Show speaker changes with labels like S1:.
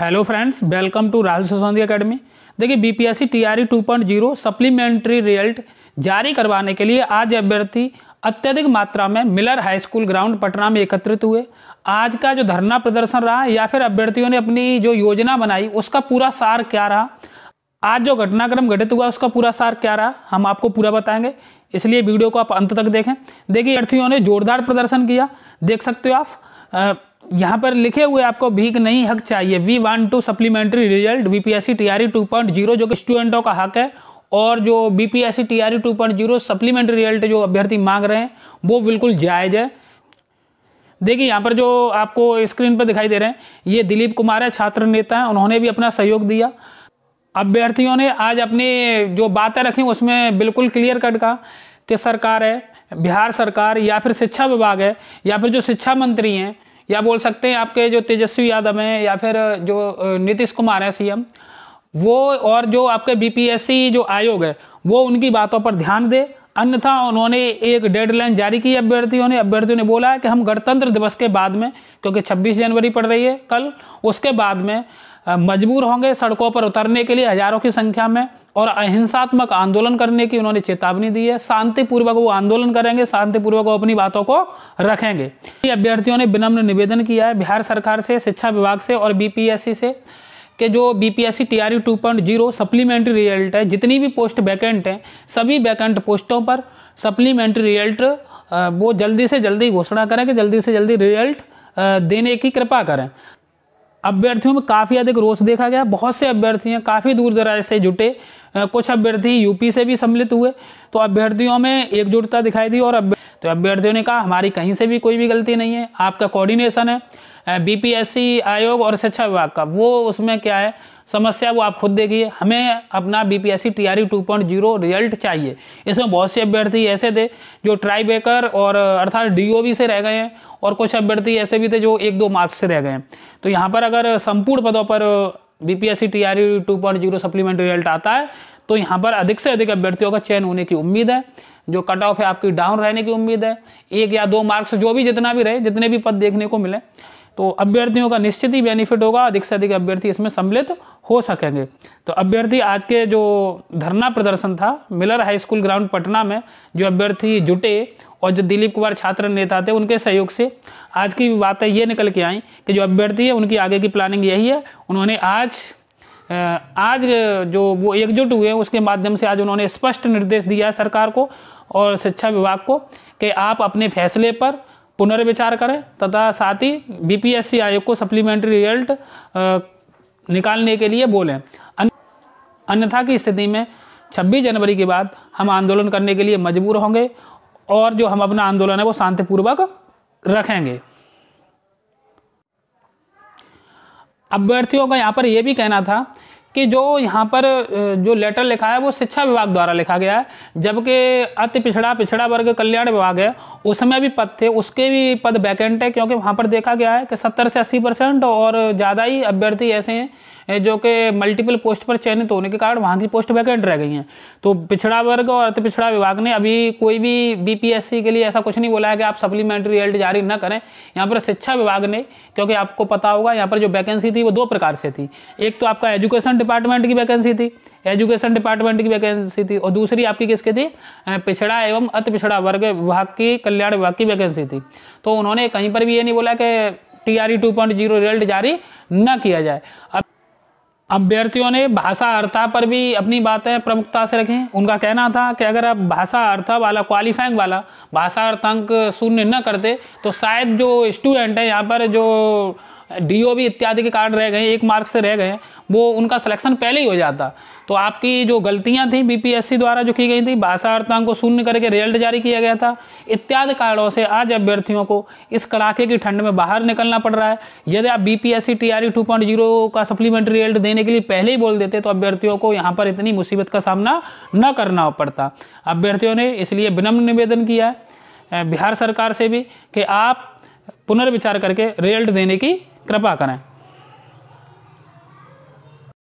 S1: hello friends welcome to Rahul Susaundi academy देखिए BPSC TRE 2.0 supplementary result जारी करवाने के लिए आज अभ्यर्थी अत्यधिक मात्रा में Miller high school ground Patna में एकत्रित हुए आज का जो धरना प्रदर्शन रहा या फिर अभ्यर्थियों ने अपनी जो योजना बनाई उसका पूरा सार क्या रहा आज जो घटनाक्रम घटित हुआ उसका पूरा सार क्या रहा हम आपको पूरा बताएंगे इसलिए वीडियो को आप अंत तक देखें देखिए अभ्यर्थियों ने जोरदार प्रदर्शन किया देख सकते हो आप यहाँ पर लिखे हुए आपको भीख नहीं हक चाहिए we want two supplementary result B P S C T R two point zero जो कि स्टूडेंटों का हक है और जो B P S C T R E two point zero supplementary result जो अभ्यर्थी मांग रहे हैं वो बिल्कुल जायज़ है देखिए यहाँ पर जो आपको स्क्रीन पर दिखाई दे रहे हैं ये दिलीप कुमार है छात्र नेता हैं उन्होंने भी अपना सहयोग दिया अभ्यर्थियों ने आज अपनी जो बातें रखी उसमें बिल्कुल क्लियर कट कहा कि सरकार है बिहार सरकार या फिर शिक्षा विभाग है या फिर जो शिक्षा मंत्री हैं या बोल सकते हैं आपके जो तेजस्वी यादव हैं या फिर जो नीतीश कुमार हैं सीएम वो और जो आपके बीपीएससी जो आयोग है वो उनकी बातों पर ध्यान दे अन्यथा उन्होंने एक डेडलाइन जारी की अभ्यर्थियों ने अभ्यर्थियों ने बोला है कि हम गणतंत्र दिवस के बाद में क्योंकि 26 जनवरी पड़ रही है कल उसके बाद में मजबूर होंगे सड़कों पर उतरने के लिए हज़ारों की संख्या में और अहिंसात्मक आंदोलन करने की उन्होंने चेतावनी दी है शांतिपूर्वक वो आंदोलन करेंगे शांतिपूर्वक वो अपनी बातों को रखेंगे अभ्यर्थियों ने विनम्र निवेदन किया है बिहार सरकार से शिक्षा विभाग से और बीपीएससी से कि जो B P S C T R U two point zero supplementary result है जितनी भी पोस्ट वैकेंट हैं सभी वैकेंट पोस्टों पर सप्लीमेंट्री रिजल्ट वो जल्दी से जल्दी घोषणा करें कि जल्दी से जल्दी रिजल्ट देने की कृपा करें अभ्यर्थियों में काफ़ी अधिक रोष देखा गया बहुत से अभ्यर्थी हैं काफ़ी दूर दराज से जुटे कुछ अभ्यर्थी यूपी से भी सम्मिलित हुए तो अभ्यर्थियों में एकजुटता दिखाई दी और तो अभ्यर्थियों ने कहा हमारी कहीं से भी कोई भी गलती नहीं है आपका कोऑर्डिनेशन है बीपीएससी आयोग और शिक्षा विभाग का वो उसमें क्या है समस्या वो आप खुद देखिए हमें अपना B P S C T R E two point zero result चाहिए इसमें बहुत से अभ्यर्थी ऐसे थे जो ट्राई बेकर और अर्थात डी ओ वी से रह गए हैं और कुछ अभ्यर्थी ऐसे भी थे जो एक दो मार्क्स से रह गए हैं तो यहाँ पर अगर संपूर्ण पदों पर B P S C T R E two point zero supplement result आता है तो यहाँ पर अधिक से अधिक अभ्यर्थियों का चयन होने की उम्मीद है जो कट ऑफ है आपकी डाउन रहने की उम्मीद है एक या दो मार्क्स जो भी जितना भी रहे जितने भी पद देखने को मिले तो अभ्यर्थियों का निश्चित ही बेनिफिट होगा अधिक से अधिक अभ्यर्थी इसमें सम्मिलित हो सकेंगे तो अभ्यर्थी आज के जो धरना प्रदर्शन था Miller high school ground Patna में जो अभ्यर्थी जुटे और जो दिलीप कुमार छात्र नेता थे उनके सहयोग से आज की बातें ये निकल के आई कि जो अभ्यर्थी है उनकी आगे की प्लानिंग यही है उन्होंने आज आज जो वो एकजुट हुए हैं उसके माध्यम से आज उन्होंने स्पष्ट निर्देश दिया है सरकार को और शिक्षा विभाग को कि आप अपने फैसले पर पुनर्विचार करें तथा साथ ही बीपीएससी आयोग को सप्लीमेंट्री रिजल्ट निकालने के लिए बोलें अन्यथा की स्थिति में 26 जनवरी के बाद हम आंदोलन करने के लिए मजबूर होंगे और जो हम अपना आंदोलन है वो शांतिपूर्वक रखेंगे अभ्यर्थियों का यहाँ पर यह भी कहना था कि जो यहाँ पर जो लेटर लिखा है वो शिक्षा विभाग द्वारा लिखा गया है जबकि अति पिछड़ा पिछड़ा वर्ग कल्याण विभाग है उसमें भी पद थे उसके भी पद वैकेंट है क्योंकि वहाँ पर देखा गया है कि सत्तर से अस्सी परसेंट और ज़्यादा ही अभ्यर्थी ऐसे हैं जो कि मल्टीपल पोस्ट पर चयनित होने के कारण वहाँ की पोस्ट वैकेंट रह गई हैं तो पिछड़ा वर्ग और अति पिछड़ा विभाग ने अभी कोई भी बी के लिए ऐसा कुछ नहीं बोला है कि आप सप्लीमेंट्री एल्ट जारी न करें यहाँ पर शिक्षा विभाग ने क्योंकि आपको पता होगा यहाँ पर जो वैकेंसी थी वो दो प्रकार से थी एक तो आपका एजुकेशन डिपार्टमेंट की वैकेंसी थी एजुकेशन डिपार्टमेंट की वैकेंसी थी और दूसरी आपकी किसकी थी पिछड़ा एवं अति पिछड़ा वर्ग विभाग की कल्याण विभाग की वैकेंसी थी तो उन्होंने कहीं पर भी ये नहीं बोला कि T R E two point zero result जारी न किया जाए अब अभ्यर्थियों ने भाषा अर्था पर भी अपनी बातें प्रमुखता से रखें उनका कहना था कि अगर आप भाषा अर्था वाला क्वालिफाइंग वाला भाषा अर्थांक शून्य न करते तो शायद जो स्टूडेंट हैं यहाँ पर जो डीओबी इत्यादि के कार्ड रह गए एक मार्क से रह गए वो उनका सिलेक्शन पहले ही हो जाता तो आपकी जो गलतियां थी बीपीएससी द्वारा जो की गई थी भाषा अर्थांक को शून्य करके रिजल्ट जारी किया गया था इत्यादि कारणों से आज अभ्यर्थियों को इस कड़ाके की ठंड में बाहर निकलना पड़ रहा है यदि आप बी पी एस का सप्लीमेंट्री रिजल्ट देने के लिए पहले ही बोल देते तो अभ्यर्थियों को यहाँ पर इतनी मुसीबत का सामना न करना पड़ता अभ्यर्थियों ने इसलिए विनम्र निवेदन किया है बिहार सरकार से भी कि आप पुनर्विचार करके रिजल्ट देने की कृपा करें